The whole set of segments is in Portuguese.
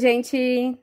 Gente,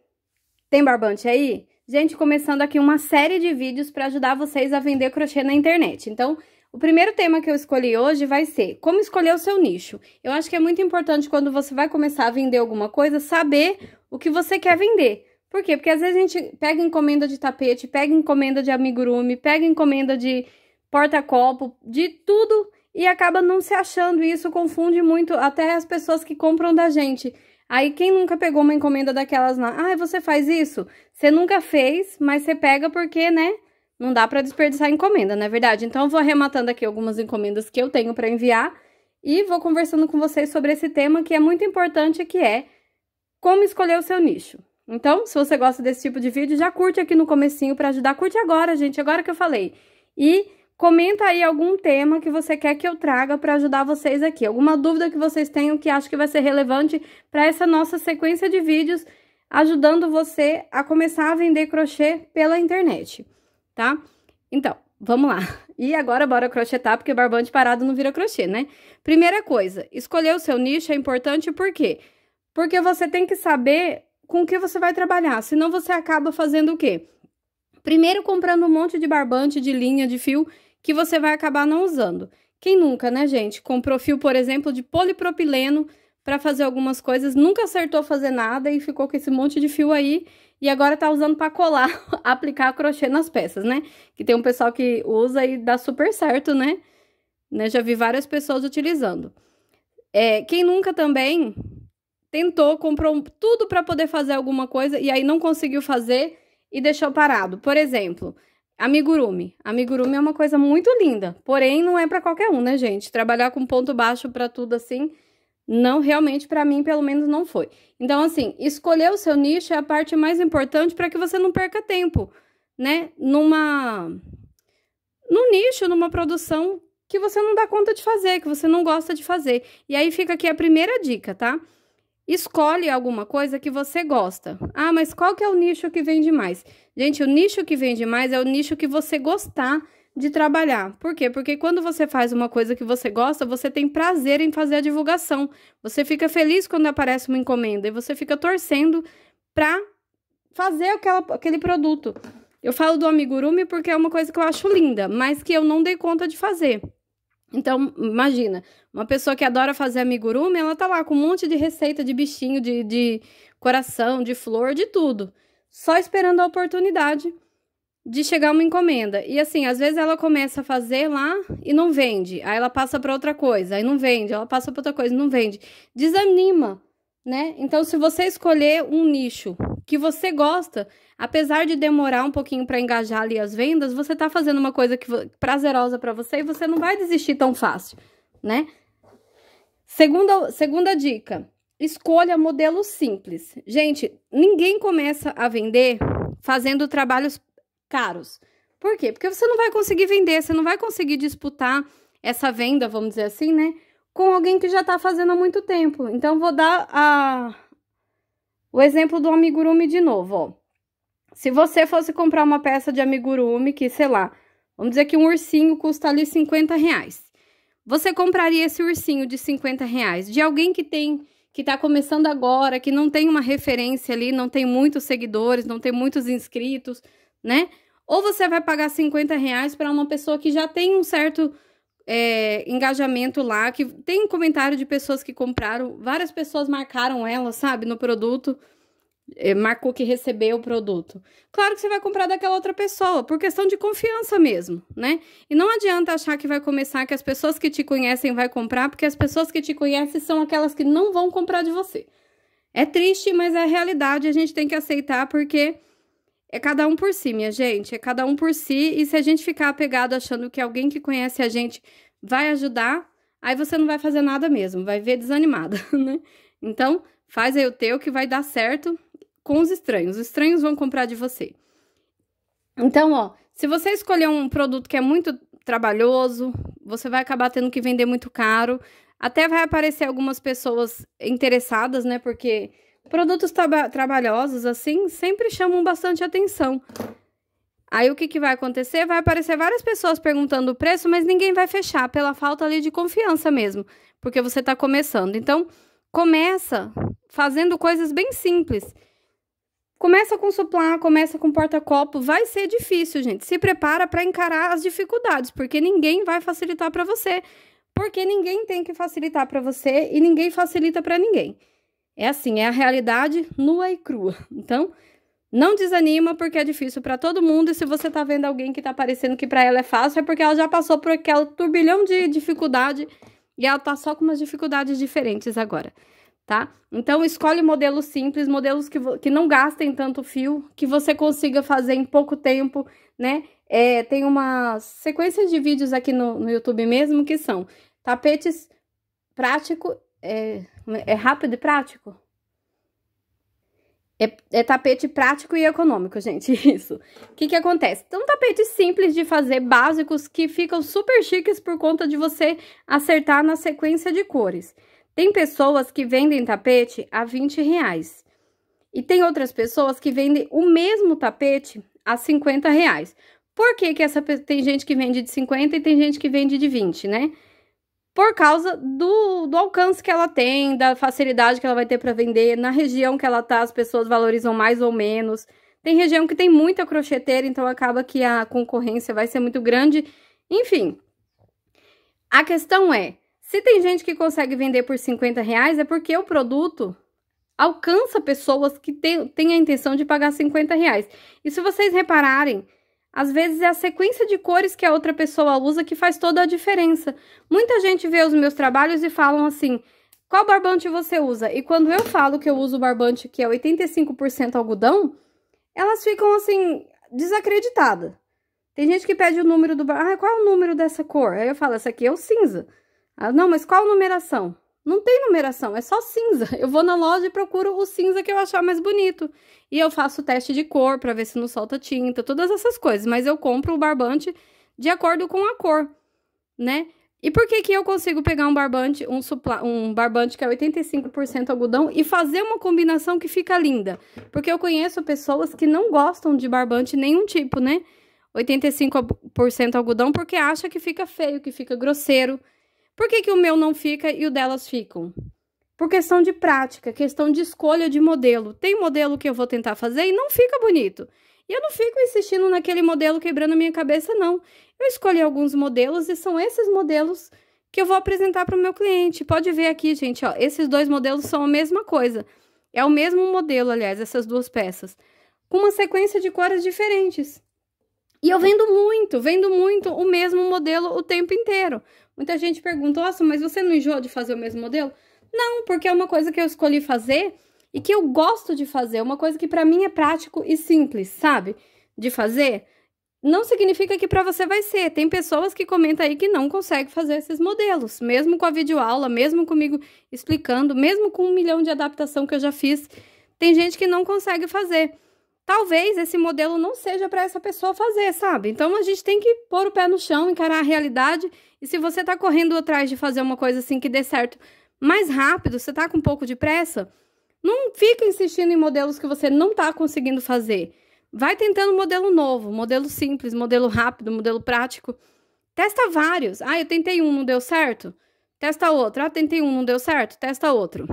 tem barbante aí? Gente, começando aqui uma série de vídeos para ajudar vocês a vender crochê na internet. Então, o primeiro tema que eu escolhi hoje vai ser como escolher o seu nicho. Eu acho que é muito importante quando você vai começar a vender alguma coisa, saber o que você quer vender. Por quê? Porque às vezes a gente pega encomenda de tapete, pega encomenda de amigurumi, pega encomenda de porta-copo, de tudo e acaba não se achando. E isso confunde muito até as pessoas que compram da gente. Aí quem nunca pegou uma encomenda daquelas lá, ah, você faz isso? Você nunca fez, mas você pega porque, né? Não dá para desperdiçar encomenda, não é verdade? Então eu vou arrematando aqui algumas encomendas que eu tenho para enviar e vou conversando com vocês sobre esse tema que é muito importante, que é como escolher o seu nicho. Então, se você gosta desse tipo de vídeo, já curte aqui no comecinho para ajudar. Curte agora, gente, agora que eu falei. E Comenta aí algum tema que você quer que eu traga para ajudar vocês aqui. Alguma dúvida que vocês tenham que acho que vai ser relevante para essa nossa sequência de vídeos ajudando você a começar a vender crochê pela internet, tá? Então, vamos lá. E agora bora crochetar, porque barbante parado não vira crochê, né? Primeira coisa, escolher o seu nicho é importante por quê? Porque você tem que saber com o que você vai trabalhar, senão você acaba fazendo o quê? Primeiro comprando um monte de barbante, de linha, de fio, que você vai acabar não usando. Quem nunca, né, gente? Comprou fio, por exemplo, de polipropileno para fazer algumas coisas, nunca acertou fazer nada e ficou com esse monte de fio aí e agora tá usando para colar, aplicar crochê nas peças, né? Que tem um pessoal que usa e dá super certo, né? né? Já vi várias pessoas utilizando. É, quem nunca também tentou, comprou tudo para poder fazer alguma coisa e aí não conseguiu fazer e deixou parado. Por exemplo, Amigurumi. Amigurumi é uma coisa muito linda, porém não é para qualquer um, né, gente? Trabalhar com ponto baixo para tudo assim, não realmente para mim, pelo menos não foi. Então assim, escolher o seu nicho é a parte mais importante para que você não perca tempo, né? Numa num nicho, numa produção que você não dá conta de fazer, que você não gosta de fazer. E aí fica aqui a primeira dica, tá? Escolhe alguma coisa que você gosta. Ah, mas qual que é o nicho que vende mais? Gente, o nicho que vende mais é o nicho que você gostar de trabalhar. Por quê? Porque quando você faz uma coisa que você gosta, você tem prazer em fazer a divulgação. Você fica feliz quando aparece uma encomenda e você fica torcendo para fazer aquela, aquele produto. Eu falo do amigurumi porque é uma coisa que eu acho linda, mas que eu não dei conta de fazer. Então, imagina, uma pessoa que adora fazer amigurumi, ela tá lá com um monte de receita de bichinho, de, de coração, de flor, de tudo. Só esperando a oportunidade de chegar uma encomenda. E assim, às vezes ela começa a fazer lá e não vende. Aí ela passa para outra coisa, aí não vende, ela passa para outra coisa, não vende. Desanima, né? Então, se você escolher um nicho que você gosta. Apesar de demorar um pouquinho para engajar ali as vendas, você tá fazendo uma coisa que prazerosa para você e você não vai desistir tão fácil, né? Segunda, segunda dica: escolha modelos simples. Gente, ninguém começa a vender fazendo trabalhos caros. Por quê? Porque você não vai conseguir vender, você não vai conseguir disputar essa venda, vamos dizer assim, né? Com alguém que já está fazendo há muito tempo. Então, vou dar a, o exemplo do amigurumi de novo, ó. Se você fosse comprar uma peça de amigurumi, que sei lá, vamos dizer que um ursinho custa ali 50 reais. Você compraria esse ursinho de 50 reais de alguém que tem, que tá começando agora, que não tem uma referência ali, não tem muitos seguidores, não tem muitos inscritos, né? Ou você vai pagar 50 reais para uma pessoa que já tem um certo é, engajamento lá, que tem comentário de pessoas que compraram, várias pessoas marcaram ela, sabe, no produto, é, marcou que recebeu o produto. Claro que você vai comprar daquela outra pessoa, por questão de confiança mesmo, né? E não adianta achar que vai começar que as pessoas que te conhecem vai comprar, porque as pessoas que te conhecem são aquelas que não vão comprar de você. É triste, mas é a realidade, a gente tem que aceitar porque é cada um por si, minha gente. É cada um por si. E se a gente ficar apegado achando que alguém que conhece a gente vai ajudar, aí você não vai fazer nada mesmo, vai ver desanimada, né? Então, faz aí o teu que vai dar certo com os estranhos. Os estranhos vão comprar de você. Então, ó, se você escolher um produto que é muito trabalhoso, você vai acabar tendo que vender muito caro. Até vai aparecer algumas pessoas interessadas, né? Porque Produtos trabalhosos, assim, sempre chamam bastante atenção. Aí o que, que vai acontecer? Vai aparecer várias pessoas perguntando o preço, mas ninguém vai fechar, pela falta ali de confiança mesmo, porque você está começando. Então, começa fazendo coisas bem simples. Começa com suplá, começa com porta-copo, vai ser difícil, gente. Se prepara para encarar as dificuldades, porque ninguém vai facilitar para você, porque ninguém tem que facilitar para você e ninguém facilita para ninguém. É assim, é a realidade nua e crua. Então, não desanima porque é difícil para todo mundo. E se você tá vendo alguém que tá parecendo que para ela é fácil, é porque ela já passou por aquele turbilhão de dificuldade e ela tá só com umas dificuldades diferentes agora, tá? Então, escolhe modelos simples, modelos que, que não gastem tanto fio, que você consiga fazer em pouco tempo, né? É, tem uma sequência de vídeos aqui no, no YouTube mesmo que são tapetes prático é, é, é rápido e prático. É, é, tapete prático e econômico, gente, isso. O que que acontece? Então, tapetes simples de fazer, básicos, que ficam super chiques por conta de você acertar na sequência de cores. Tem pessoas que vendem tapete a 20 reais. E tem outras pessoas que vendem o mesmo tapete a 50 reais. Por que que essa, tem gente que vende de 50 e tem gente que vende de 20, né? por causa do, do alcance que ela tem, da facilidade que ela vai ter para vender, na região que ela tá, as pessoas valorizam mais ou menos. Tem região que tem muita crocheteira, então acaba que a concorrência vai ser muito grande. Enfim, a questão é, se tem gente que consegue vender por 50 reais, é porque o produto alcança pessoas que têm a intenção de pagar 50 reais. E se vocês repararem, às vezes é a sequência de cores que a outra pessoa usa que faz toda a diferença. Muita gente vê os meus trabalhos e falam assim: qual barbante você usa? E quando eu falo que eu uso barbante que é 85% algodão, elas ficam assim, desacreditadas. Tem gente que pede o número do barbante. Ah, qual é o número dessa cor? Aí eu falo: essa aqui é o cinza. Ah, não, mas qual numeração? Não tem numeração, é só cinza. Eu vou na loja e procuro o cinza que eu achar mais bonito. E eu faço teste de cor para ver se não solta tinta, todas essas coisas. Mas eu compro o barbante de acordo com a cor, né? E por que que eu consigo pegar um barbante, um, supla, um barbante que é 85% algodão e fazer uma combinação que fica linda? Porque eu conheço pessoas que não gostam de barbante nenhum tipo, né? 85% algodão porque acha que fica feio, que fica grosseiro, por que, que o meu não fica e o delas ficam? Por questão de prática, questão de escolha de modelo. Tem modelo que eu vou tentar fazer e não fica bonito. E eu não fico insistindo naquele modelo quebrando a minha cabeça, não. Eu escolhi alguns modelos e são esses modelos que eu vou apresentar para o meu cliente. Pode ver aqui, gente, ó, esses dois modelos são a mesma coisa. É o mesmo modelo, aliás, essas duas peças, com uma sequência de cores diferentes. E eu vendo muito, vendo muito o mesmo modelo o tempo inteiro. Muita gente pergunta, nossa, mas você não enjoa de fazer o mesmo modelo? Não, porque é uma coisa que eu escolhi fazer e que eu gosto de fazer, uma coisa que para mim é prático e simples, sabe? De fazer. Não significa que para você vai ser. Tem pessoas que comentam aí que não conseguem fazer esses modelos, mesmo com a videoaula, mesmo comigo explicando, mesmo com um milhão de adaptação que eu já fiz, tem gente que não consegue fazer talvez esse modelo não seja para essa pessoa fazer, sabe? Então a gente tem que pôr o pé no chão, encarar a realidade. E se você está correndo atrás de fazer uma coisa assim que dê certo mais rápido, você está com um pouco de pressa, não fica insistindo em modelos que você não está conseguindo fazer. Vai tentando um modelo novo, modelo simples, modelo rápido, modelo prático. Testa vários. Ah, eu tentei um, não deu certo. Testa outro. Ah, tentei um, não deu certo. Testa outro.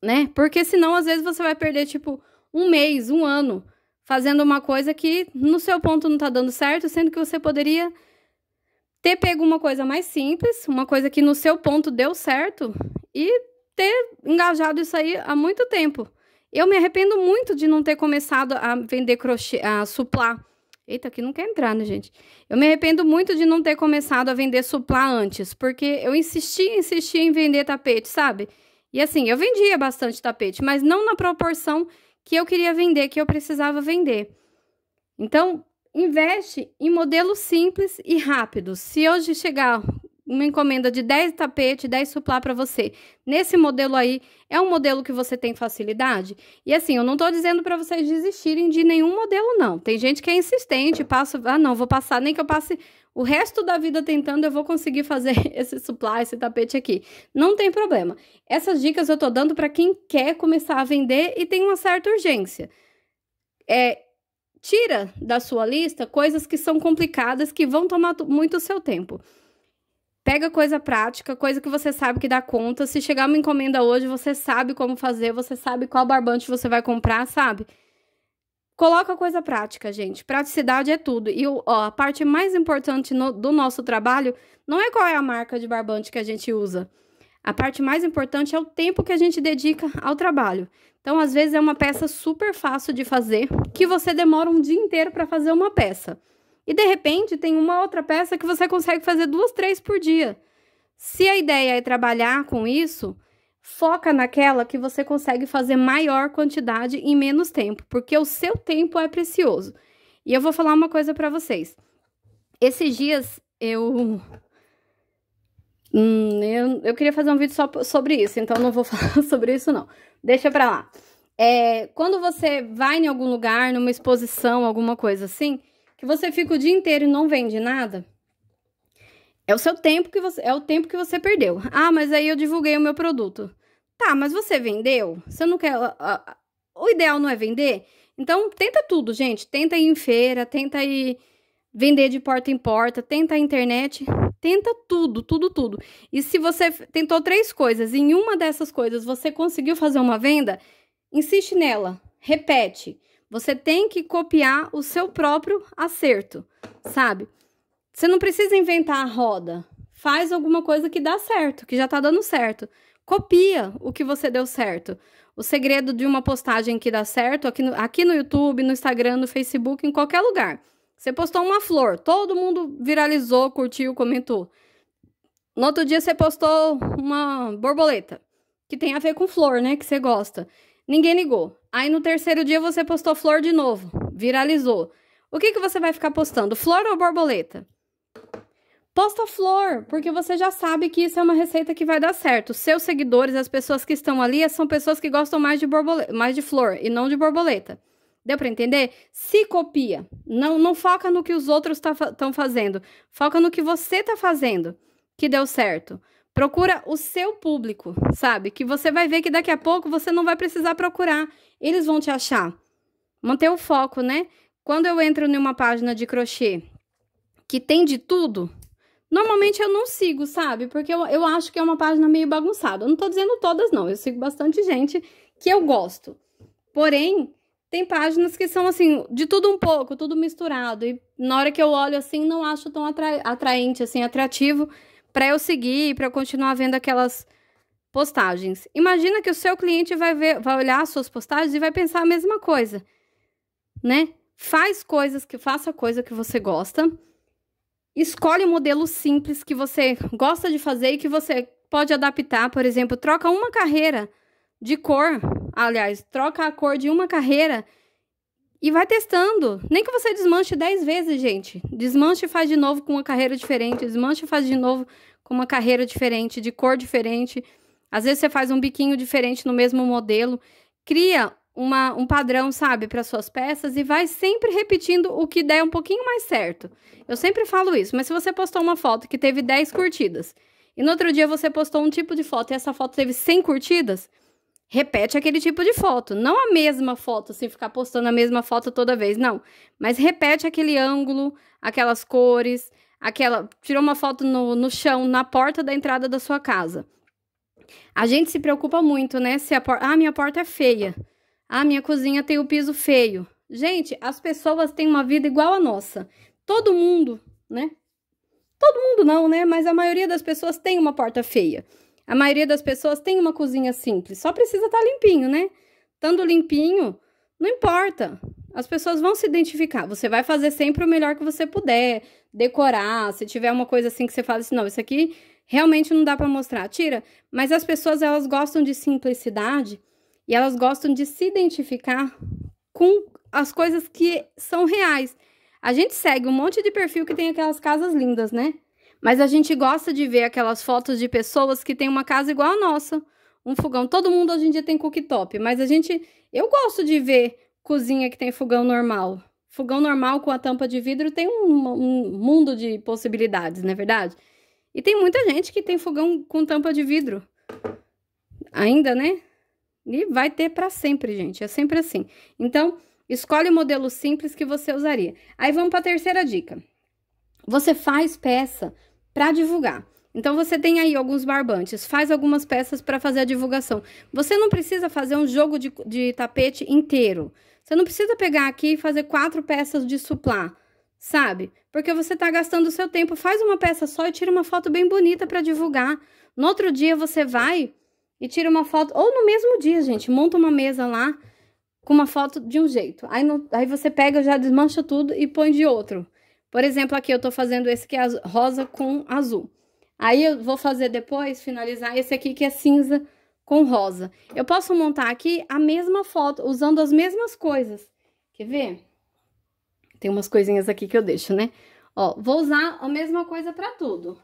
Né? Porque senão, às vezes, você vai perder, tipo, um mês, um ano, fazendo uma coisa que no seu ponto não está dando certo, sendo que você poderia ter pego uma coisa mais simples, uma coisa que no seu ponto deu certo e ter engajado isso aí há muito tempo. Eu me arrependo muito de não ter começado a vender crochê, a suplar. Eita, aqui não quer entrar, né, gente? Eu me arrependo muito de não ter começado a vender suplá antes, porque eu insisti, insisti em vender tapete, sabe? E assim, eu vendia bastante tapete, mas não na proporção que eu queria vender, que eu precisava vender. Então, investe em modelos simples e rápidos. Se hoje chegar uma encomenda de 10 tapetes, 10 suplá para você. Nesse modelo aí, é um modelo que você tem facilidade? E assim, eu não tô dizendo para vocês desistirem de nenhum modelo, não. Tem gente que é insistente, passa, ah, não, vou passar, nem que eu passe o resto da vida tentando, eu vou conseguir fazer esse suplá, esse tapete aqui. Não tem problema. Essas dicas eu tô dando para quem quer começar a vender e tem uma certa urgência. É, tira da sua lista coisas que são complicadas, que vão tomar muito o seu tempo. Pega coisa prática, coisa que você sabe que dá conta. Se chegar uma encomenda hoje, você sabe como fazer, você sabe qual barbante você vai comprar, sabe? Coloca coisa prática, gente. Praticidade é tudo. E ó, a parte mais importante no, do nosso trabalho não é qual é a marca de barbante que a gente usa. A parte mais importante é o tempo que a gente dedica ao trabalho. Então, às vezes é uma peça super fácil de fazer, que você demora um dia inteiro para fazer uma peça. E de repente tem uma outra peça que você consegue fazer duas, três por dia. Se a ideia é trabalhar com isso, foca naquela que você consegue fazer maior quantidade em menos tempo, porque o seu tempo é precioso. E eu vou falar uma coisa para vocês. Esses dias eu... Hum, eu eu queria fazer um vídeo só sobre isso, então não vou falar sobre isso não. Deixa para lá. É, quando você vai em algum lugar, numa exposição, alguma coisa assim, que você fica o dia inteiro e não vende nada, é o seu tempo que você é o tempo que você perdeu. Ah, mas aí eu divulguei o meu produto. Tá, mas você vendeu? Você não quer o ideal não é vender? Então tenta tudo, gente. Tenta ir em feira, tenta ir vender de porta em porta, tenta a internet, tenta tudo, tudo, tudo. E se você tentou três coisas, em uma dessas coisas você conseguiu fazer uma venda, insiste nela, repete. Você tem que copiar o seu próprio acerto, sabe? Você não precisa inventar a roda. Faz alguma coisa que dá certo, que já tá dando certo. Copia o que você deu certo. O segredo de uma postagem que dá certo aqui no, aqui no YouTube, no Instagram, no Facebook, em qualquer lugar. Você postou uma flor, todo mundo viralizou, curtiu, comentou. No outro dia você postou uma borboleta, que tem a ver com flor, né? Que você gosta. Ninguém ligou. Aí no terceiro dia você postou flor de novo, viralizou. O que, que você vai ficar postando? Flor ou borboleta? Posta flor, porque você já sabe que isso é uma receita que vai dar certo. Seus seguidores, as pessoas que estão ali, são pessoas que gostam mais de borboleta, mais de flor e não de borboleta. Deu para entender? Se copia. Não, não foca no que os outros estão tá, fazendo. Foca no que você está fazendo que deu certo. Procura o seu público, sabe? Que você vai ver que daqui a pouco você não vai precisar procurar. Eles vão te achar. Manter o foco, né? Quando eu entro em uma página de crochê que tem de tudo, normalmente eu não sigo, sabe? Porque eu, eu acho que é uma página meio bagunçada. Eu não tô dizendo todas, não. Eu sigo bastante gente que eu gosto. Porém, tem páginas que são assim, de tudo um pouco, tudo misturado. E na hora que eu olho assim, não acho tão atra atraente, assim, atrativo para eu seguir, para eu continuar vendo aquelas postagens. Imagina que o seu cliente vai ver, vai olhar as suas postagens e vai pensar a mesma coisa, né? Faz coisas que faça coisa que você gosta. Escolhe um modelo simples que você gosta de fazer e que você pode adaptar, por exemplo, troca uma carreira de cor, aliás, troca a cor de uma carreira e vai testando. Nem que você desmanche 10 vezes, gente. Desmanche e faz de novo com uma carreira diferente. Desmanche e faz de novo com uma carreira diferente, de cor diferente. Às vezes você faz um biquinho diferente no mesmo modelo. Cria uma, um padrão, sabe, para suas peças e vai sempre repetindo o que der um pouquinho mais certo. Eu sempre falo isso, mas se você postou uma foto que teve 10 curtidas e no outro dia você postou um tipo de foto e essa foto teve 100 curtidas, repete aquele tipo de foto. Não a mesma foto, assim, ficar postando a mesma foto toda vez, não. Mas repete aquele ângulo, aquelas cores, aquela. Tirou uma foto no, no chão, na porta da entrada da sua casa. A gente se preocupa muito, né? Se a porta. Ah, minha porta é feia. Ah, minha cozinha tem o piso feio. Gente, as pessoas têm uma vida igual a nossa. Todo mundo, né? Todo mundo não, né? Mas a maioria das pessoas tem uma porta feia. A maioria das pessoas tem uma cozinha simples, só precisa estar tá limpinho, né? Estando limpinho, não importa. As pessoas vão se identificar. Você vai fazer sempre o melhor que você puder, decorar. Se tiver uma coisa assim que você fala assim, não, isso aqui realmente não dá para mostrar, tira. Mas as pessoas elas gostam de simplicidade e elas gostam de se identificar com as coisas que são reais. A gente segue um monte de perfil que tem aquelas casas lindas, né? Mas a gente gosta de ver aquelas fotos de pessoas que têm uma casa igual a nossa, um fogão. Todo mundo hoje em dia tem cooktop, mas a gente, eu gosto de ver cozinha que tem fogão normal. Fogão normal com a tampa de vidro tem um, um mundo de possibilidades, não é verdade? E tem muita gente que tem fogão com tampa de vidro. Ainda, né? E vai ter para sempre, gente. É sempre assim. Então, escolhe o modelo simples que você usaria. Aí vamos para a terceira dica. Você faz peça para divulgar. Então você tem aí alguns barbantes, faz algumas peças para fazer a divulgação. Você não precisa fazer um jogo de, de tapete inteiro. Você não precisa pegar aqui e fazer quatro peças de suplá, sabe? Porque você está gastando o seu tempo. Faz uma peça só e tira uma foto bem bonita para divulgar. No outro dia você vai e tira uma foto, ou no mesmo dia, gente, monta uma mesa lá com uma foto de um jeito. Aí, no, aí você pega, já desmancha tudo e põe de outro. Por exemplo, aqui eu tô fazendo esse que é rosa com azul. Aí eu vou fazer depois, finalizar esse aqui que é cinza com rosa. Eu posso montar aqui a mesma foto, usando as mesmas coisas. Quer ver? Tem umas coisinhas aqui que eu deixo, né? Ó, vou usar a mesma coisa pra tudo.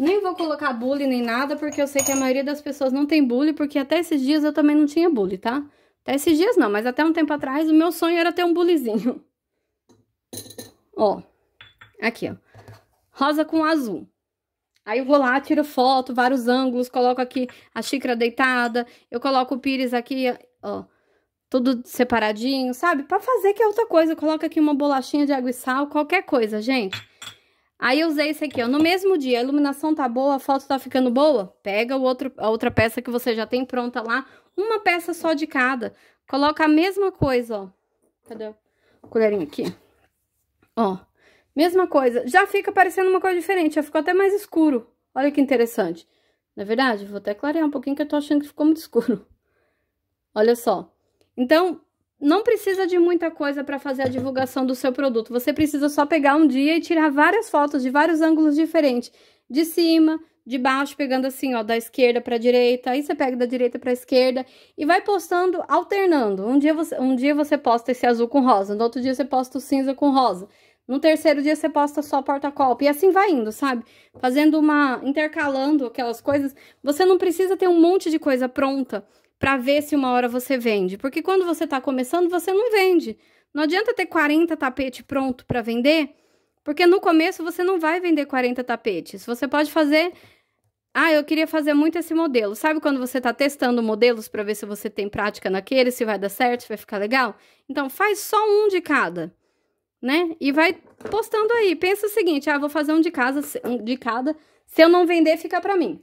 Nem vou colocar bully nem nada, porque eu sei que a maioria das pessoas não tem bully, porque até esses dias eu também não tinha bully, tá? Até esses dias não, mas até um tempo atrás o meu sonho era ter um bullyzinho. Ó, aqui, ó. Rosa com azul. Aí eu vou lá, tiro foto, vários ângulos, coloco aqui a xícara deitada, eu coloco o pires aqui, ó, tudo separadinho, sabe? Pra fazer que é outra coisa, eu coloco aqui uma bolachinha de água e sal, qualquer coisa, gente. Aí eu usei esse aqui, ó, no mesmo dia, a iluminação tá boa, a foto tá ficando boa, pega o outro, a outra peça que você já tem pronta lá, uma peça só de cada, coloca a mesma coisa, ó. Cadê a colherinha aqui? Ó, mesma coisa. Já fica parecendo uma coisa diferente, já ficou até mais escuro. Olha que interessante. Na é verdade, vou até clarear um pouquinho que eu tô achando que ficou muito escuro. Olha só. Então, não precisa de muita coisa para fazer a divulgação do seu produto. Você precisa só pegar um dia e tirar várias fotos de vários ângulos diferentes, de cima, de baixo, pegando assim, ó, da esquerda para direita, aí você pega da direita para esquerda e vai postando alternando. Um dia você, um dia você posta esse azul com rosa, no outro dia você posta o cinza com rosa. No terceiro dia você posta só porta-copo. E assim vai indo, sabe? Fazendo uma. intercalando aquelas coisas. Você não precisa ter um monte de coisa pronta para ver se uma hora você vende. Porque quando você tá começando, você não vende. Não adianta ter 40 tapetes pronto para vender, porque no começo você não vai vender 40 tapetes. Você pode fazer ah, eu queria fazer muito esse modelo. Sabe quando você está testando modelos para ver se você tem prática naquele, se vai dar certo, se vai ficar legal? Então, faz só um de cada né? E vai postando aí. Pensa o seguinte: ah, vou fazer um de casa, um de cada. Se eu não vender, fica para mim.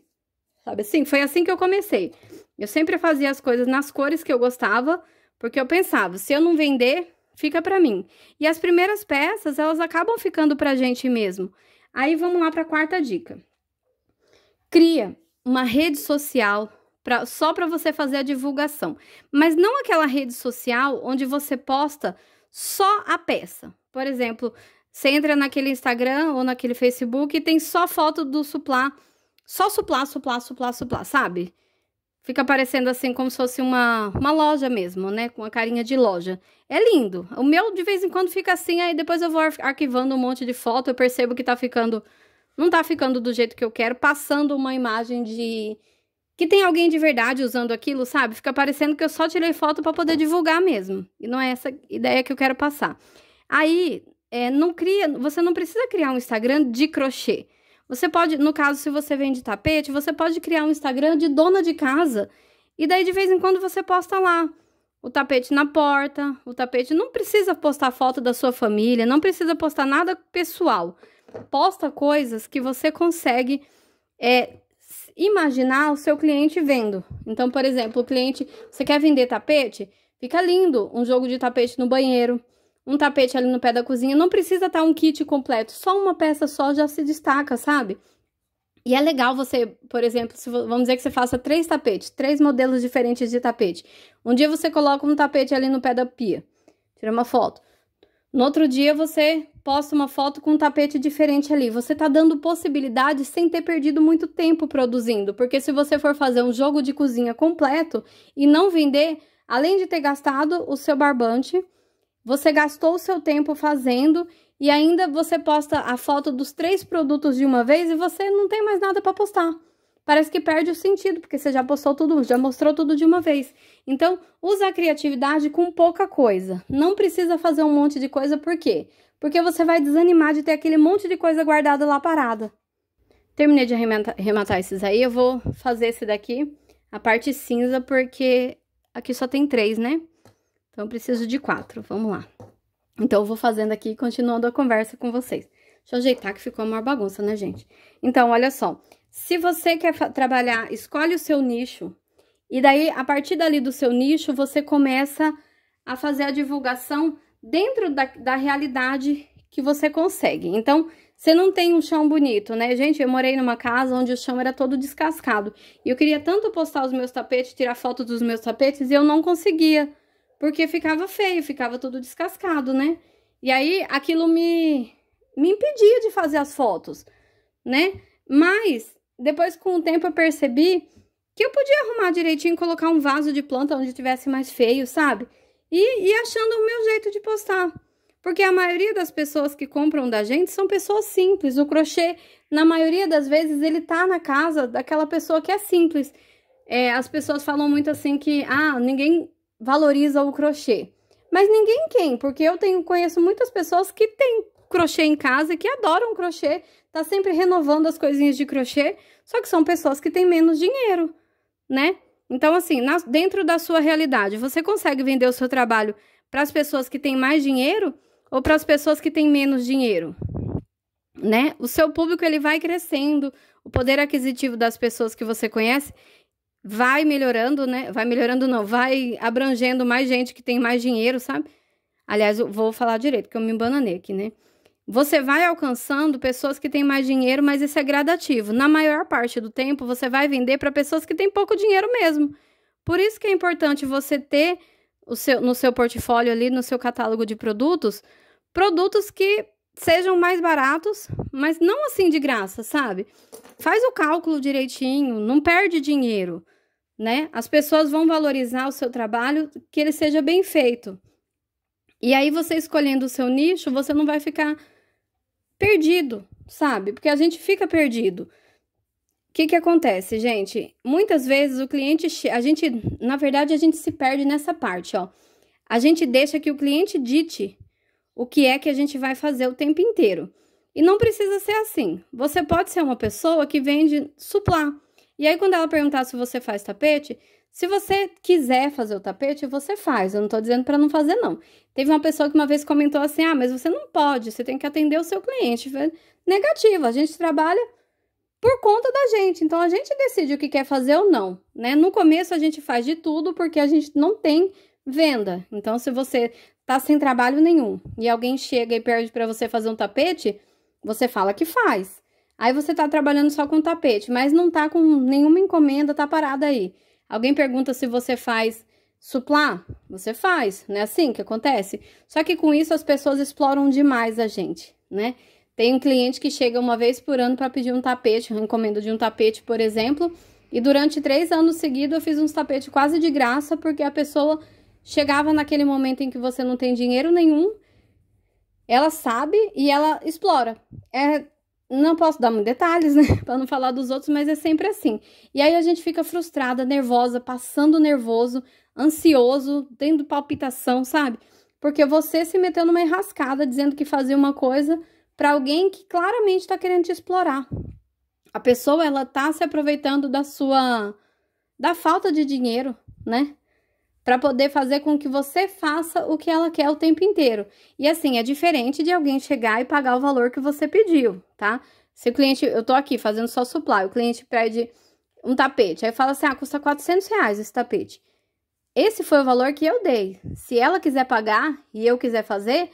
Sabe assim? Foi assim que eu comecei. Eu sempre fazia as coisas nas cores que eu gostava, porque eu pensava, se eu não vender, fica para mim. E as primeiras peças, elas acabam ficando pra gente mesmo. Aí vamos lá para a quarta dica. Cria uma rede social Pra, só para você fazer a divulgação. Mas não aquela rede social onde você posta só a peça. Por exemplo, você entra naquele Instagram ou naquele Facebook e tem só foto do suplá, só suplá, suplá, suplá, suplá, sabe? Fica parecendo assim como se fosse uma, uma loja mesmo, né? Com a carinha de loja. É lindo. O meu de vez em quando fica assim, aí depois eu vou arquivando um monte de foto, eu percebo que tá ficando não tá ficando do jeito que eu quero, passando uma imagem de que tem alguém de verdade usando aquilo, sabe? Fica parecendo que eu só tirei foto para poder divulgar mesmo. E não é essa ideia que eu quero passar. Aí, é, não cria, você não precisa criar um Instagram de crochê. Você pode, no caso, se você vende tapete, você pode criar um Instagram de dona de casa. E daí, de vez em quando, você posta lá o tapete na porta, o tapete. Não precisa postar foto da sua família, não precisa postar nada pessoal. Posta coisas que você consegue é, imaginar o seu cliente vendo. Então, por exemplo, o cliente, você quer vender tapete? Fica lindo um jogo de tapete no banheiro, um tapete ali no pé da cozinha. Não precisa estar tá um kit completo, só uma peça só já se destaca, sabe? E é legal você, por exemplo, se, vamos dizer que você faça três tapetes, três modelos diferentes de tapete. Um dia você coloca um tapete ali no pé da pia, tira uma foto. No outro dia você posta uma foto com um tapete diferente ali. Você está dando possibilidade sem ter perdido muito tempo produzindo, porque se você for fazer um jogo de cozinha completo e não vender, além de ter gastado o seu barbante, você gastou o seu tempo fazendo e ainda você posta a foto dos três produtos de uma vez e você não tem mais nada para postar parece que perde o sentido, porque você já postou tudo, já mostrou tudo de uma vez. Então, usa a criatividade com pouca coisa. Não precisa fazer um monte de coisa, por quê? Porque você vai desanimar de ter aquele monte de coisa guardada lá parada. Terminei de arrematar, arrematar esses aí, eu vou fazer esse daqui, a parte cinza, porque aqui só tem três, né? Então, eu preciso de quatro, vamos lá. Então, eu vou fazendo aqui, continuando a conversa com vocês. Deixa eu ajeitar que ficou uma bagunça, né, gente? Então, olha só. Se você quer trabalhar, escolhe o seu nicho. E daí, a partir dali do seu nicho, você começa a fazer a divulgação dentro da, da realidade que você consegue. Então, você não tem um chão bonito, né? Gente, eu morei numa casa onde o chão era todo descascado. E eu queria tanto postar os meus tapetes, tirar foto dos meus tapetes, e eu não conseguia. Porque ficava feio, ficava tudo descascado, né? E aí, aquilo me, me impedia de fazer as fotos, né? Mas depois, com o tempo, eu percebi que eu podia arrumar direitinho, colocar um vaso de planta onde tivesse mais feio, sabe? E, e achando o meu jeito de postar. Porque a maioria das pessoas que compram da gente são pessoas simples. O crochê, na maioria das vezes, ele tá na casa daquela pessoa que é simples. É, as pessoas falam muito assim que, ah, ninguém valoriza o crochê. Mas ninguém quem, porque eu tenho, conheço muitas pessoas que têm crochê em casa e que adoram crochê, tá sempre renovando as coisinhas de crochê, só que são pessoas que têm menos dinheiro, né? Então, assim, na, dentro da sua realidade, você consegue vender o seu trabalho para as pessoas que têm mais dinheiro ou para as pessoas que têm menos dinheiro, né? O seu público ele vai crescendo, o poder aquisitivo das pessoas que você conhece vai melhorando, né? Vai melhorando não, vai abrangendo mais gente que tem mais dinheiro, sabe? Aliás, eu vou falar direito, que eu me embananei aqui, né? Você vai alcançando pessoas que têm mais dinheiro, mas isso é gradativo. Na maior parte do tempo, você vai vender para pessoas que têm pouco dinheiro mesmo. Por isso que é importante você ter seu, no seu portfólio ali, no seu catálogo de produtos, produtos que sejam mais baratos, mas não assim de graça, sabe? Faz o cálculo direitinho, não perde dinheiro, né? As pessoas vão valorizar o seu trabalho, que ele seja bem feito. E aí você escolhendo o seu nicho, você não vai ficar perdido, sabe? Porque a gente fica perdido. O que, que acontece, gente? Muitas vezes o cliente, a gente, na verdade, a gente se perde nessa parte, ó. A gente deixa que o cliente dite o que é que a gente vai fazer o tempo inteiro. E não precisa ser assim. Você pode ser uma pessoa que vende suplá. E aí, quando ela perguntar se você faz tapete, se você quiser fazer o tapete, você faz. Eu não tô dizendo para não fazer, não. Teve uma pessoa que uma vez comentou assim: ah, mas você não pode, você tem que atender o seu cliente. Negativo, a gente trabalha por conta da gente. Então a gente decide o que quer fazer ou não, né? No começo a gente faz de tudo porque a gente não tem venda. Então se você tá sem trabalho nenhum e alguém chega e pede para você fazer um tapete, você fala que faz. Aí você tá trabalhando só com tapete, mas não tá com nenhuma encomenda, tá parada aí. Alguém pergunta se você faz suplá, Você faz, não é assim que acontece? Só que com isso as pessoas exploram demais a gente, né? Tem um cliente que chega uma vez por ano para pedir um tapete, encomenda de um tapete, por exemplo, e durante três anos seguidos eu fiz uns tapetes quase de graça, porque a pessoa chegava naquele momento em que você não tem dinheiro nenhum, ela sabe e ela explora. É não posso dar muitos detalhes, né? para não falar dos outros, mas é sempre assim. E aí a gente fica frustrada, nervosa, passando nervoso, ansioso, tendo palpitação, sabe? Porque você se meteu numa enrascada dizendo que fazia uma coisa para alguém que claramente está querendo te explorar. A pessoa ela tá se aproveitando da sua da falta de dinheiro, né? para poder fazer com que você faça o que ela quer o tempo inteiro. E assim, é diferente de alguém chegar e pagar o valor que você pediu, tá? Se o cliente, eu tô aqui fazendo só supply, o cliente pede um tapete, aí fala assim, ah, custa 400 reais esse tapete. Esse foi o valor que eu dei. Se ela quiser pagar e eu quiser fazer,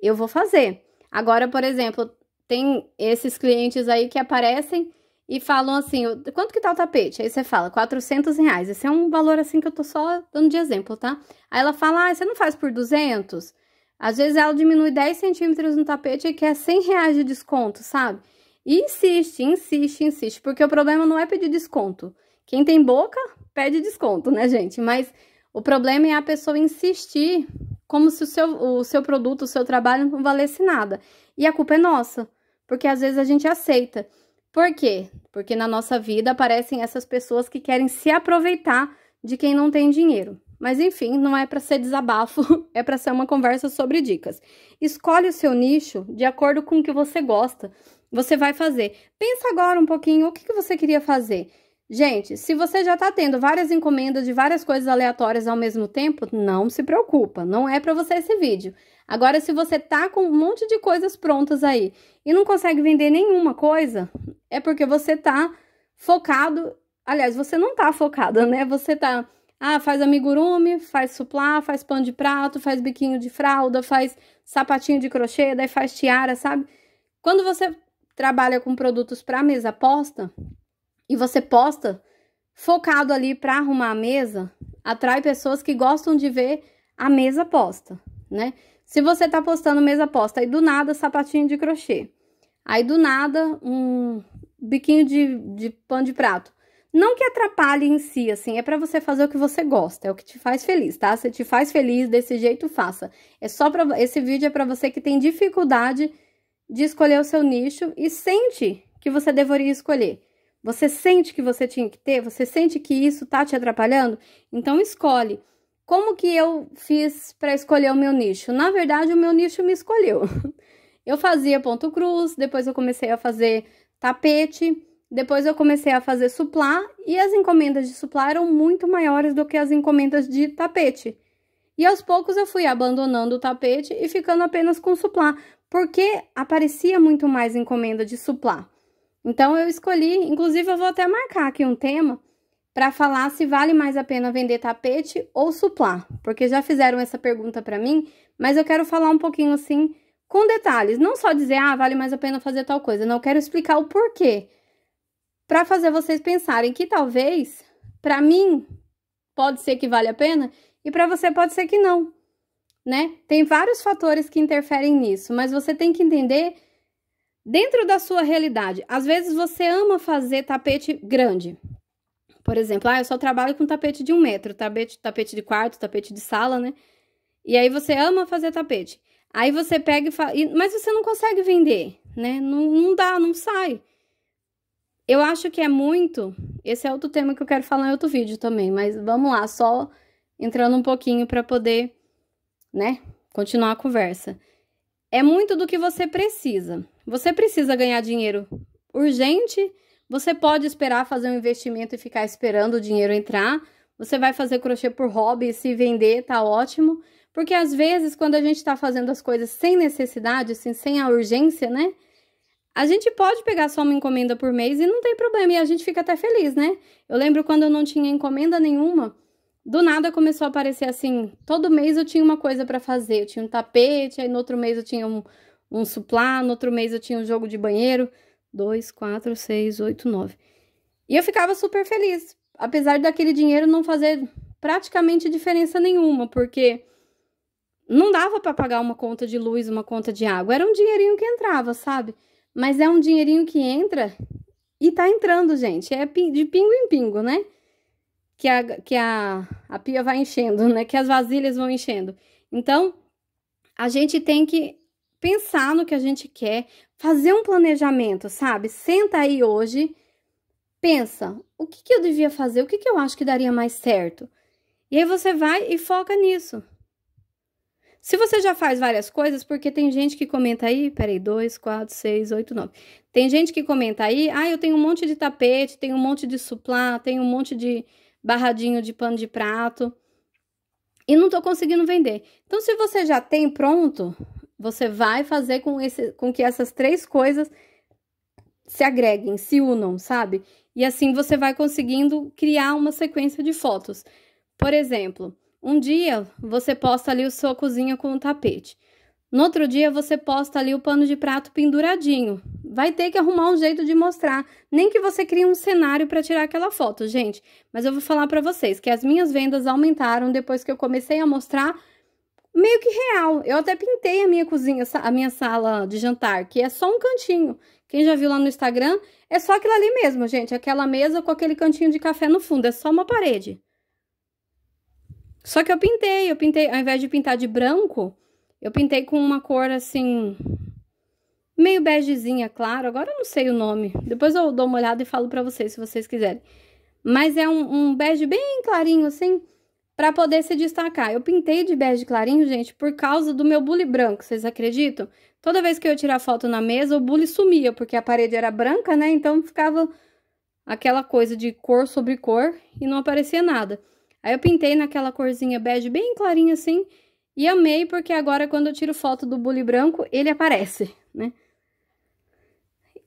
eu vou fazer. Agora, por exemplo, tem esses clientes aí que aparecem e falam assim, quanto que tá o tapete? Aí você fala, 400 reais. Esse é um valor assim que eu tô só dando de exemplo, tá? Aí ela fala, ah, você não faz por 200? Às vezes ela diminui 10 centímetros no tapete e quer 100 reais de desconto, sabe? E insiste, insiste, insiste, porque o problema não é pedir desconto. Quem tem boca pede desconto, né, gente? Mas o problema é a pessoa insistir como se o seu, o seu produto, o seu trabalho não valesse nada. E a culpa é nossa, porque às vezes a gente aceita. Por quê? Porque na nossa vida aparecem essas pessoas que querem se aproveitar de quem não tem dinheiro. Mas enfim, não é para ser desabafo, é para ser uma conversa sobre dicas. Escolhe o seu nicho de acordo com o que você gosta. Você vai fazer. Pensa agora um pouquinho o que, que você queria fazer. Gente, se você já está tendo várias encomendas de várias coisas aleatórias ao mesmo tempo, não se preocupa, não é para você esse vídeo. Agora, se você tá com um monte de coisas prontas aí e não consegue vender nenhuma coisa, é porque você tá focado. Aliás, você não tá focada, né? Você tá. Ah, faz amigurumi, faz suplá, faz pano de prato, faz biquinho de fralda, faz sapatinho de crochê, daí faz tiara, sabe? Quando você trabalha com produtos para mesa posta e você posta focado ali para arrumar a mesa, atrai pessoas que gostam de ver a mesa posta, né? Se você tá postando mesa posta, aí do nada sapatinho de crochê. Aí do nada um biquinho de, de de prato. Não que atrapalhe em si, assim, é para você fazer o que você gosta, é o que te faz feliz, tá? Se te faz feliz desse jeito, faça. É só para esse vídeo é para você que tem dificuldade de escolher o seu nicho e sente que você deveria escolher. Você sente que você tinha que ter, você sente que isso tá te atrapalhando, então escolhe. Como que eu fiz para escolher o meu nicho? Na verdade, o meu nicho me escolheu. Eu fazia ponto cruz, depois eu comecei a fazer tapete, depois eu comecei a fazer suplá e as encomendas de suplá eram muito maiores do que as encomendas de tapete. E aos poucos eu fui abandonando o tapete e ficando apenas com suplá, porque aparecia muito mais encomenda de suplá. Então eu escolhi, inclusive eu vou até marcar aqui um tema para falar se vale mais a pena vender tapete ou suplar, porque já fizeram essa pergunta para mim, mas eu quero falar um pouquinho assim com detalhes, não só dizer ah, vale mais a pena fazer tal coisa, não quero explicar o porquê. Para fazer vocês pensarem que talvez para mim pode ser que vale a pena e para você pode ser que não, né? Tem vários fatores que interferem nisso, mas você tem que entender dentro da sua realidade. Às vezes você ama fazer tapete grande, por exemplo, ah, eu só trabalho com tapete de um metro, tapete, tapete de quarto, tapete de sala, né? E aí você ama fazer tapete. Aí você pega e fala. Mas você não consegue vender, né? Não, não dá, não sai. Eu acho que é muito. Esse é outro tema que eu quero falar em outro vídeo também, mas vamos lá, só entrando um pouquinho para poder, né? Continuar a conversa. É muito do que você precisa. Você precisa ganhar dinheiro urgente você pode esperar fazer um investimento e ficar esperando o dinheiro entrar. Você vai fazer crochê por hobby e se vender, tá ótimo. Porque às vezes, quando a gente está fazendo as coisas sem necessidade, assim, sem a urgência, né? A gente pode pegar só uma encomenda por mês e não tem problema, e a gente fica até feliz, né? Eu lembro quando eu não tinha encomenda nenhuma, do nada começou a aparecer assim: todo mês eu tinha uma coisa para fazer. Eu tinha um tapete, aí no outro mês eu tinha um, um suplá, no outro mês eu tinha um jogo de banheiro. 2, 4, 6, 8, 9. E eu ficava super feliz, apesar daquele dinheiro não fazer praticamente diferença nenhuma, porque não dava para pagar uma conta de luz, uma conta de água. Era um dinheirinho que entrava, sabe? Mas é um dinheirinho que entra e tá entrando, gente. É de pingo em pingo, né? Que a, que a, a pia vai enchendo, né? Que as vasilhas vão enchendo. Então, a gente tem que pensar no que a gente quer, fazer um planejamento, sabe? Senta aí hoje, pensa, o que, que eu devia fazer? O que, que eu acho que daria mais certo? E aí você vai e foca nisso. Se você já faz várias coisas, porque tem gente que comenta aí, peraí, 2, 4, 6, 8, 9. Tem gente que comenta aí, ah, eu tenho um monte de tapete, tenho um monte de suplá, tenho um monte de barradinho de pano de prato e não tô conseguindo vender. Então, se você já tem pronto, você vai fazer com, esse, com que essas três coisas se agreguem, se unam, sabe? E assim você vai conseguindo criar uma sequência de fotos. Por exemplo, um dia você posta ali a sua cozinha com o tapete. No outro dia você posta ali o pano de prato penduradinho. Vai ter que arrumar um jeito de mostrar, nem que você crie um cenário para tirar aquela foto, gente. Mas eu vou falar para vocês que as minhas vendas aumentaram depois que eu comecei a mostrar meio que real. Eu até pintei a minha cozinha, a minha sala de jantar, que é só um cantinho. Quem já viu lá no Instagram, é só aquilo ali mesmo, gente. Aquela mesa com aquele cantinho de café no fundo, é só uma parede. Só que eu pintei, eu pintei, ao invés de pintar de branco, eu pintei com uma cor assim, meio begezinha, claro. Agora eu não sei o nome. Depois eu dou uma olhada e falo pra vocês, se vocês quiserem. Mas é um, um bege bem clarinho, assim para poder se destacar. Eu pintei de bege clarinho, gente, por causa do meu bule branco, vocês acreditam? Toda vez que eu ia tirar foto na mesa, o bule sumia, porque a parede era branca, né? Então ficava aquela coisa de cor sobre cor e não aparecia nada. Aí eu pintei naquela corzinha bege bem clarinha assim e amei porque agora quando eu tiro foto do bule branco, ele aparece, né?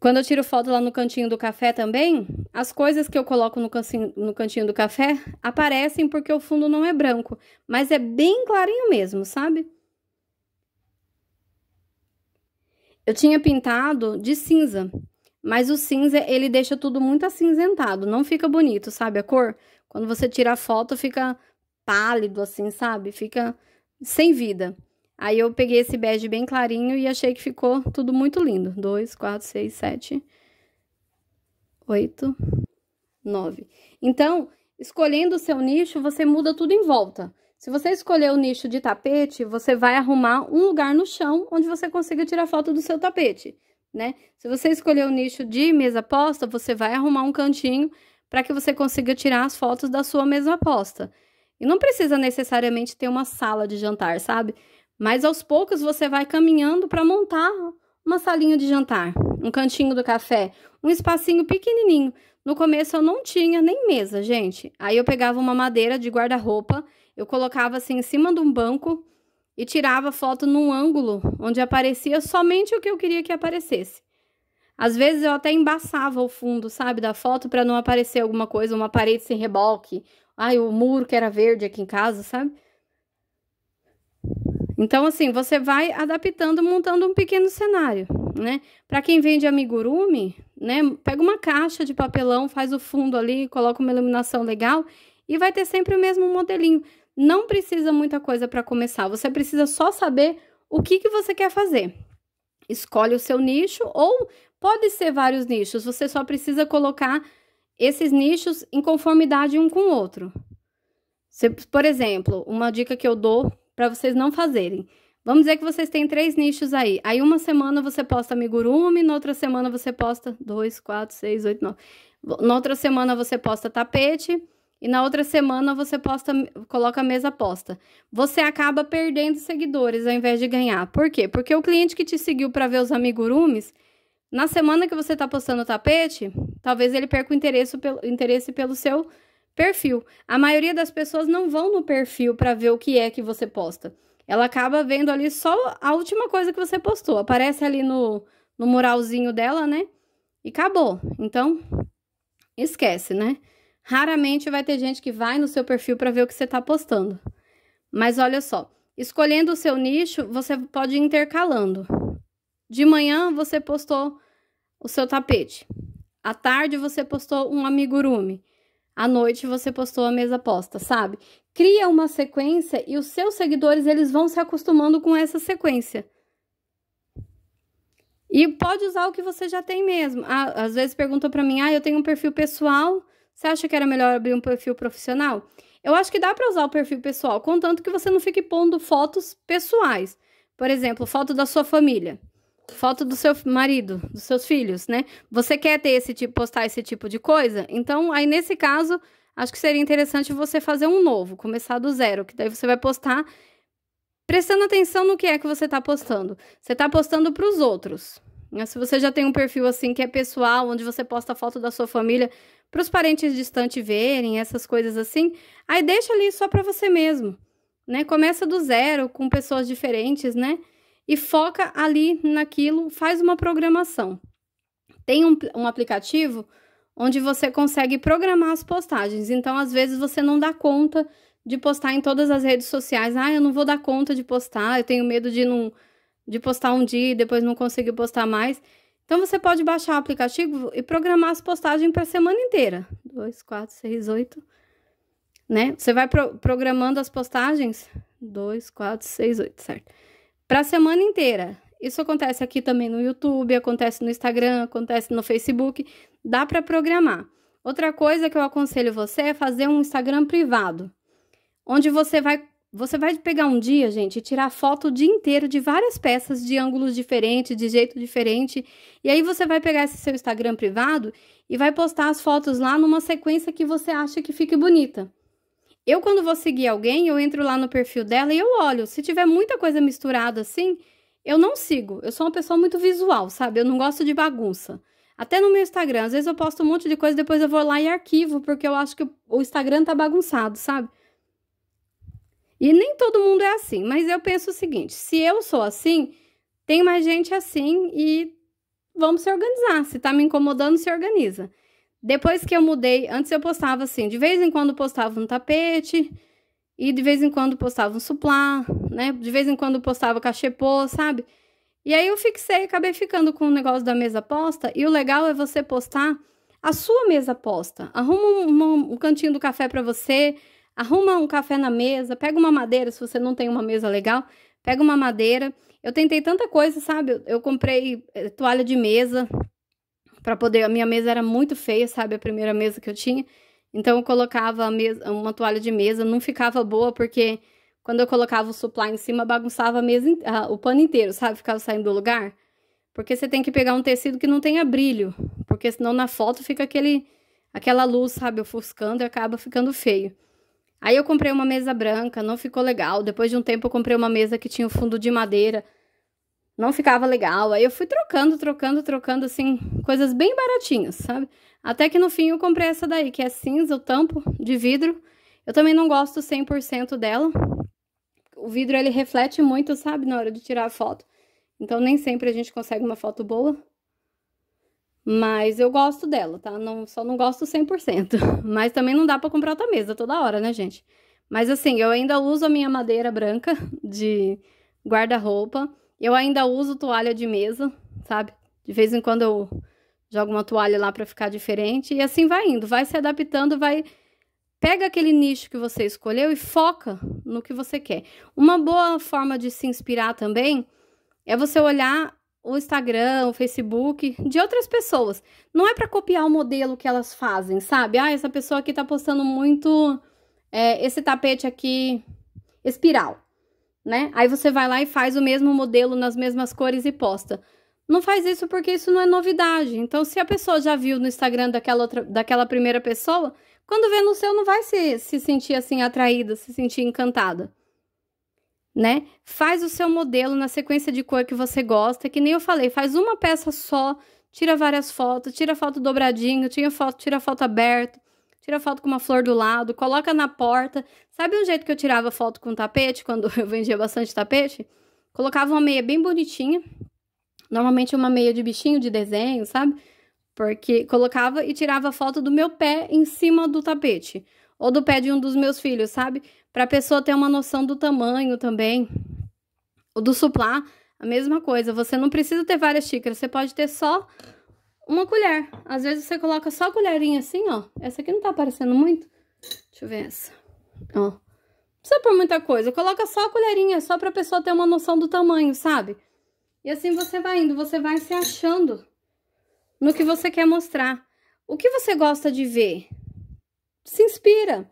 Quando eu tiro foto lá no cantinho do café também, as coisas que eu coloco no cantinho, no cantinho do café aparecem porque o fundo não é branco, mas é bem clarinho mesmo, sabe? Eu tinha pintado de cinza, mas o cinza ele deixa tudo muito acinzentado, não fica bonito, sabe a cor? Quando você tira a foto fica pálido assim, sabe? Fica sem vida. Aí eu peguei esse bege bem clarinho e achei que ficou tudo muito lindo. 2, 4, 6, 7, 8, 9. Então, escolhendo o seu nicho, você muda tudo em volta. Se você escolher o nicho de tapete, você vai arrumar um lugar no chão onde você consiga tirar foto do seu tapete, né? Se você escolher o nicho de mesa posta, você vai arrumar um cantinho para que você consiga tirar as fotos da sua mesa posta. E não precisa necessariamente ter uma sala de jantar, sabe? Mas aos poucos você vai caminhando para montar uma salinha de jantar, um cantinho do café, um espacinho pequenininho. No começo eu não tinha nem mesa, gente. Aí eu pegava uma madeira de guarda-roupa, eu colocava assim em cima de um banco e tirava foto num ângulo onde aparecia somente o que eu queria que aparecesse. Às vezes eu até embaçava o fundo, sabe, da foto para não aparecer alguma coisa, uma parede sem reboque, ai, o muro que era verde aqui em casa, sabe? Então, assim, você vai adaptando, montando um pequeno cenário, né? Para quem vende amigurumi, né? Pega uma caixa de papelão, faz o fundo ali, coloca uma iluminação legal e vai ter sempre o mesmo modelinho. Não precisa muita coisa para começar. Você precisa só saber o que, que você quer fazer. Escolhe o seu nicho ou pode ser vários nichos. Você só precisa colocar esses nichos em conformidade um com o outro. Você, por exemplo, uma dica que eu dou para vocês não fazerem. Vamos dizer que vocês têm três nichos aí. Aí uma semana você posta amigurumi, na outra semana você posta dois, quatro, seis, oito, nove. Na outra semana você posta tapete e na outra semana você posta, coloca a mesa posta. Você acaba perdendo seguidores ao invés de ganhar. Por quê? Porque o cliente que te seguiu para ver os amigurumis, na semana que você está postando tapete, talvez ele perca o interesse pelo, interesse pelo seu Perfil. A maioria das pessoas não vão no perfil para ver o que é que você posta. Ela acaba vendo ali só a última coisa que você postou. Aparece ali no, no muralzinho dela, né? E acabou. Então, esquece, né? Raramente vai ter gente que vai no seu perfil para ver o que você está postando. Mas olha só, escolhendo o seu nicho, você pode ir intercalando. De manhã você postou o seu tapete. À tarde você postou um amigurume. À noite você postou a mesa posta, sabe? Cria uma sequência e os seus seguidores eles vão se acostumando com essa sequência. E pode usar o que você já tem mesmo. Ah, às vezes perguntam para mim: "Ah, eu tenho um perfil pessoal, você acha que era melhor abrir um perfil profissional?" Eu acho que dá para usar o perfil pessoal, contanto que você não fique pondo fotos pessoais. Por exemplo, foto da sua família foto do seu marido, dos seus filhos, né? Você quer ter esse tipo, postar esse tipo de coisa? Então, aí nesse caso, acho que seria interessante você fazer um novo, começar do zero, que daí você vai postar prestando atenção no que é que você está postando. Você está postando para os outros. Né? Se você já tem um perfil assim que é pessoal, onde você posta foto da sua família para os parentes distantes verem, essas coisas assim, aí deixa ali só para você mesmo, né? Começa do zero com pessoas diferentes, né? e foca ali naquilo, faz uma programação. Tem um, um aplicativo onde você consegue programar as postagens. Então, às vezes, você não dá conta de postar em todas as redes sociais. Ah, eu não vou dar conta de postar, eu tenho medo de não de postar um dia e depois não conseguir postar mais. Então você pode baixar o aplicativo e programar as postagens para a semana inteira. dois quatro seis oito Né? Você vai pro programando as postagens. dois quatro seis oito certo? para a semana inteira. Isso acontece aqui também no YouTube, acontece no Instagram, acontece no Facebook, dá para programar. Outra coisa que eu aconselho você é fazer um Instagram privado, onde você vai você vai pegar um dia, gente, e tirar foto o dia inteiro de várias peças de ângulos diferentes, de jeito diferente. E aí você vai pegar esse seu Instagram privado e vai postar as fotos lá numa sequência que você acha que fique bonita. Eu, quando vou seguir alguém, eu entro lá no perfil dela e eu olho. Se tiver muita coisa misturada assim, eu não sigo. Eu sou uma pessoa muito visual, sabe? Eu não gosto de bagunça. Até no meu Instagram, às vezes eu posto um monte de coisa, depois eu vou lá e arquivo, porque eu acho que o Instagram tá bagunçado, sabe? E nem todo mundo é assim, mas eu penso o seguinte: se eu sou assim, tem mais gente assim e vamos se organizar. Se tá me incomodando, se organiza. Depois que eu mudei, antes eu postava assim, de vez em quando postava um tapete, e de vez em quando postava um suplá, né? De vez em quando postava cachepô, sabe? E aí eu fixei, acabei ficando com o negócio da mesa posta. E o legal é você postar a sua mesa posta. Arruma um, um, um cantinho do café para você, arruma um café na mesa, pega uma madeira, se você não tem uma mesa legal, pega uma madeira. Eu tentei tanta coisa, sabe? Eu, eu comprei eh, toalha de mesa, para poder. A minha mesa era muito feia, sabe? A primeira mesa que eu tinha. Então eu colocava mesa, uma toalha de mesa, não ficava boa porque quando eu colocava o supply em cima, bagunçava a mesa, a, o pano inteiro, sabe? Ficava saindo do lugar. Porque você tem que pegar um tecido que não tenha brilho, porque senão na foto fica aquele aquela luz, sabe, ofuscando e acaba ficando feio. Aí eu comprei uma mesa branca, não ficou legal. Depois de um tempo eu comprei uma mesa que tinha o um fundo de madeira não ficava legal. Aí eu fui trocando, trocando, trocando, assim, coisas bem baratinhas, sabe? Até que no fim eu comprei essa daí, que é cinza, o tampo de vidro. Eu também não gosto 100% dela. O vidro, ele reflete muito, sabe, na hora de tirar a foto. Então, nem sempre a gente consegue uma foto boa. Mas eu gosto dela, tá? Não, só não gosto 100%. Mas também não dá pra comprar outra mesa toda hora, né, gente? Mas assim, eu ainda uso a minha madeira branca de guarda-roupa. Eu ainda uso toalha de mesa, sabe? De vez em quando eu jogo uma toalha lá para ficar diferente e assim vai indo, vai se adaptando, vai pega aquele nicho que você escolheu e foca no que você quer. Uma boa forma de se inspirar também é você olhar o Instagram, o Facebook de outras pessoas. Não é para copiar o modelo que elas fazem, sabe? Ah, essa pessoa aqui tá postando muito é, esse tapete aqui espiral né? Aí você vai lá e faz o mesmo modelo nas mesmas cores e posta. Não faz isso porque isso não é novidade. Então, se a pessoa já viu no Instagram daquela, outra, daquela primeira pessoa, quando vê no seu, não vai se, se sentir assim atraída, se sentir encantada. Né? Faz o seu modelo na sequência de cor que você gosta, que nem eu falei, faz uma peça só, tira várias fotos, tira foto dobradinho, tira foto, tira foto aberto, tira foto com uma flor do lado, coloca na porta. Sabe um jeito que eu tirava foto com tapete, quando eu vendia bastante tapete? Colocava uma meia bem bonitinha, normalmente uma meia de bichinho de desenho, sabe? Porque colocava e tirava foto do meu pé em cima do tapete, ou do pé de um dos meus filhos, sabe? Para a pessoa ter uma noção do tamanho também. O do suplá, a mesma coisa. Você não precisa ter várias xícaras, você pode ter só uma colher. Às vezes você coloca só a colherinha assim, ó. Essa aqui não tá aparecendo muito. Deixa eu ver essa. Ó. Não precisa por muita coisa. Coloca só a colherinha, só pra pessoa ter uma noção do tamanho, sabe? E assim você vai indo, você vai se achando no que você quer mostrar. O que você gosta de ver? Se inspira.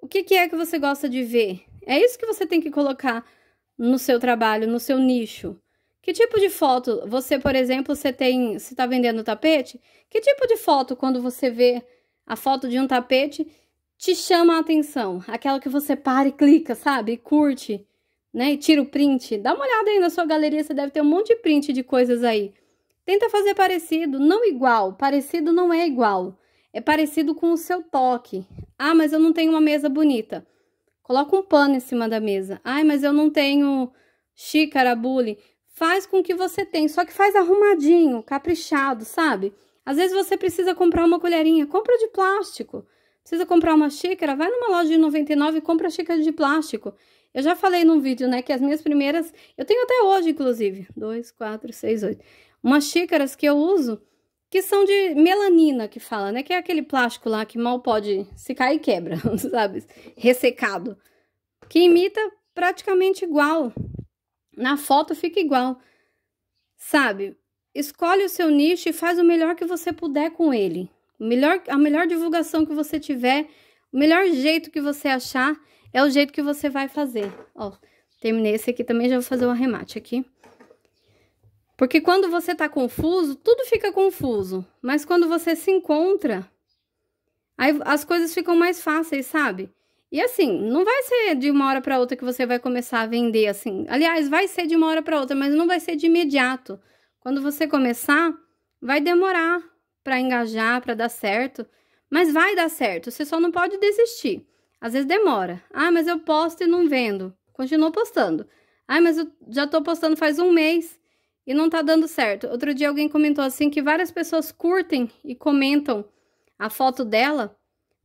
O que, que é que você gosta de ver? É isso que você tem que colocar no seu trabalho, no seu nicho. Que tipo de foto? Você, por exemplo, você tem, você tá vendendo tapete? Que tipo de foto quando você vê a foto de um tapete te chama a atenção? Aquela que você para e clica, sabe? E curte, né? E tira o print. Dá uma olhada aí na sua galeria, você deve ter um monte de print de coisas aí. Tenta fazer parecido, não igual. Parecido não é igual. É parecido com o seu toque. Ah, mas eu não tenho uma mesa bonita. Coloca um pano em cima da mesa. Ai, mas eu não tenho xícara, bule faz com que você tem, só que faz arrumadinho, caprichado, sabe? Às vezes você precisa comprar uma colherinha, compra de plástico. Precisa comprar uma xícara, vai numa loja de 99 e compra xícara de plástico. Eu já falei num vídeo, né, que as minhas primeiras, eu tenho até hoje, inclusive, 2, 4, 6, 8, umas xícaras que eu uso que são de melanina, que fala, né, que é aquele plástico lá que mal pode cair e quebra, sabe, ressecado, que imita praticamente igual, na foto fica igual. Sabe? Escolhe o seu nicho e faz o melhor que você puder com ele. melhor, a melhor divulgação que você tiver, o melhor jeito que você achar é o jeito que você vai fazer. Ó, terminei esse aqui também, já vou fazer um arremate aqui. Porque quando você tá confuso, tudo fica confuso. Mas quando você se encontra, aí as coisas ficam mais fáceis, sabe? E assim, não vai ser de uma hora para outra que você vai começar a vender assim. Aliás, vai ser de uma hora para outra, mas não vai ser de imediato. Quando você começar, vai demorar para engajar, para dar certo, mas vai dar certo. Você só não pode desistir. Às vezes demora. Ah, mas eu posto e não vendo. Continuo postando. Ah, mas eu já tô postando faz um mês e não tá dando certo. Outro dia alguém comentou assim que várias pessoas curtem e comentam a foto dela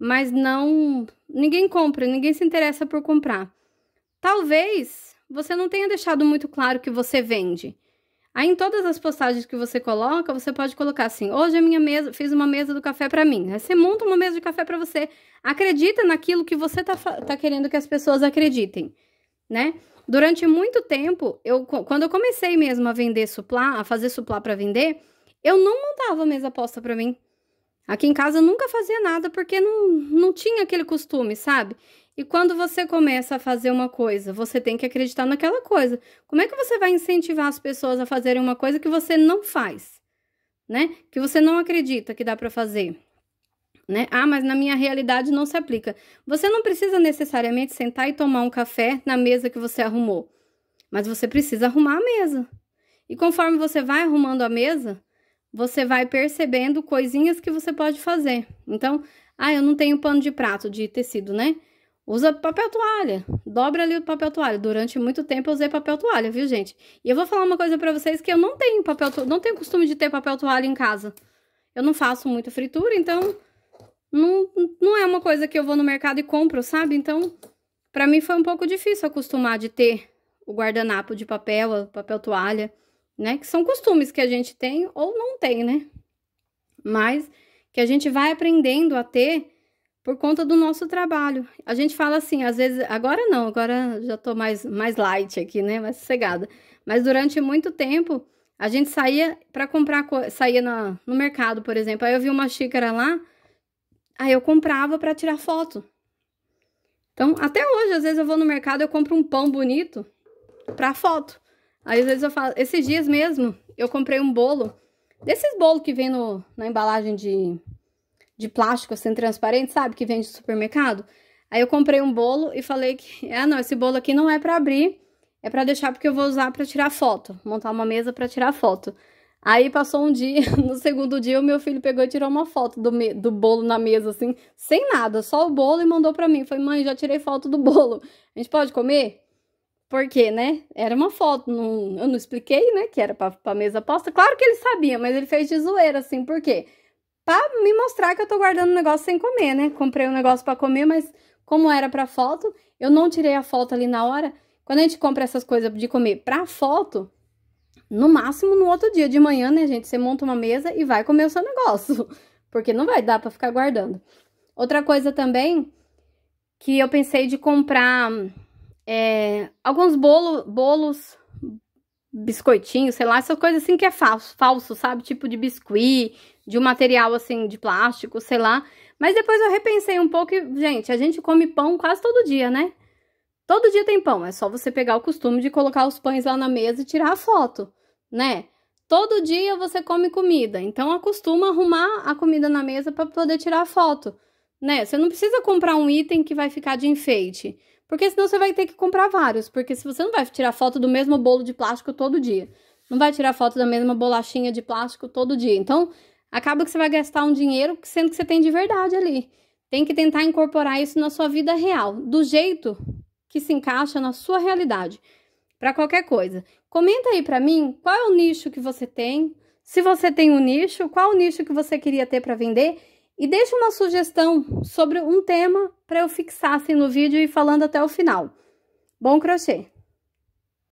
mas não. Ninguém compra, ninguém se interessa por comprar. Talvez você não tenha deixado muito claro que você vende. Aí em todas as postagens que você coloca, você pode colocar assim: hoje a minha mesa, fiz uma mesa do café para mim. Aí você monta uma mesa de café para você. Acredita naquilo que você tá, tá querendo que as pessoas acreditem, né? Durante muito tempo, eu quando eu comecei mesmo a vender suplá, a fazer suplá para vender, eu não montava mesa posta para mim. Aqui em casa eu nunca fazia nada porque não, não tinha aquele costume, sabe? E quando você começa a fazer uma coisa, você tem que acreditar naquela coisa. Como é que você vai incentivar as pessoas a fazerem uma coisa que você não faz, né? Que você não acredita que dá para fazer, né? Ah, mas na minha realidade não se aplica. Você não precisa necessariamente sentar e tomar um café na mesa que você arrumou, mas você precisa arrumar a mesa. E conforme você vai arrumando a mesa, você vai percebendo coisinhas que você pode fazer. Então, ah, eu não tenho pano de prato de tecido, né? Usa papel toalha, dobra ali o papel toalha. Durante muito tempo eu usei papel toalha, viu, gente? E eu vou falar uma coisa para vocês que eu não tenho papel toalha, não tenho costume de ter papel toalha em casa. Eu não faço muita fritura, então não, não é uma coisa que eu vou no mercado e compro, sabe? Então, para mim foi um pouco difícil acostumar de ter o guardanapo de papel, papel toalha né? Que são costumes que a gente tem ou não tem, né? Mas que a gente vai aprendendo a ter por conta do nosso trabalho. A gente fala assim, às vezes, agora não, agora já tô mais, mais light aqui, né? Mais sossegada. Mas durante muito tempo, a gente saía para comprar, saía na, no mercado, por exemplo. Aí eu vi uma xícara lá, aí eu comprava para tirar foto. Então, até hoje, às vezes eu vou no mercado, eu compro um pão bonito para foto. Aí às vezes eu falo, esses dias mesmo, eu comprei um bolo, desses bolos que vem no, na embalagem de, de plástico, assim, transparente, sabe, que vende no supermercado. Aí eu comprei um bolo e falei que, ah não, esse bolo aqui não é pra abrir, é pra deixar porque eu vou usar pra tirar foto, montar uma mesa pra tirar foto. Aí passou um dia, no segundo dia, o meu filho pegou e tirou uma foto do, me, do bolo na mesa, assim, sem nada, só o bolo e mandou pra mim. Falei, mãe, já tirei foto do bolo, a gente pode comer? Porque, né? Era uma foto, não, eu não expliquei, né? Que era pra, pra mesa posta. Claro que ele sabia, mas ele fez de zoeira, assim, por quê? Pra me mostrar que eu tô guardando o negócio sem comer, né? Comprei um negócio para comer, mas como era pra foto, eu não tirei a foto ali na hora. Quando a gente compra essas coisas de comer pra foto, no máximo no outro dia de manhã, né, gente? Você monta uma mesa e vai comer o seu negócio. Porque não vai dar pra ficar guardando. Outra coisa também que eu pensei de comprar hum, é, alguns bolo, bolos, biscoitinhos, sei lá, essas coisas assim que é falso, falso, sabe? Tipo de biscuit, de um material assim de plástico, sei lá. Mas depois eu repensei um pouco e, gente, a gente come pão quase todo dia, né? Todo dia tem pão, é só você pegar o costume de colocar os pães lá na mesa e tirar a foto, né? Todo dia você come comida, então acostuma arrumar a comida na mesa para poder tirar a foto, né? Você não precisa comprar um item que vai ficar de enfeite. Porque senão você vai ter que comprar vários. Porque se você não vai tirar foto do mesmo bolo de plástico todo dia, não vai tirar foto da mesma bolachinha de plástico todo dia. Então, acaba que você vai gastar um dinheiro sendo que você tem de verdade ali. Tem que tentar incorporar isso na sua vida real, do jeito que se encaixa na sua realidade. Para qualquer coisa. Comenta aí para mim qual é o nicho que você tem. Se você tem um nicho, qual o nicho que você queria ter para vender e deixe uma sugestão sobre um tema para eu fixar assim no vídeo e falando até o final. Bom crochê!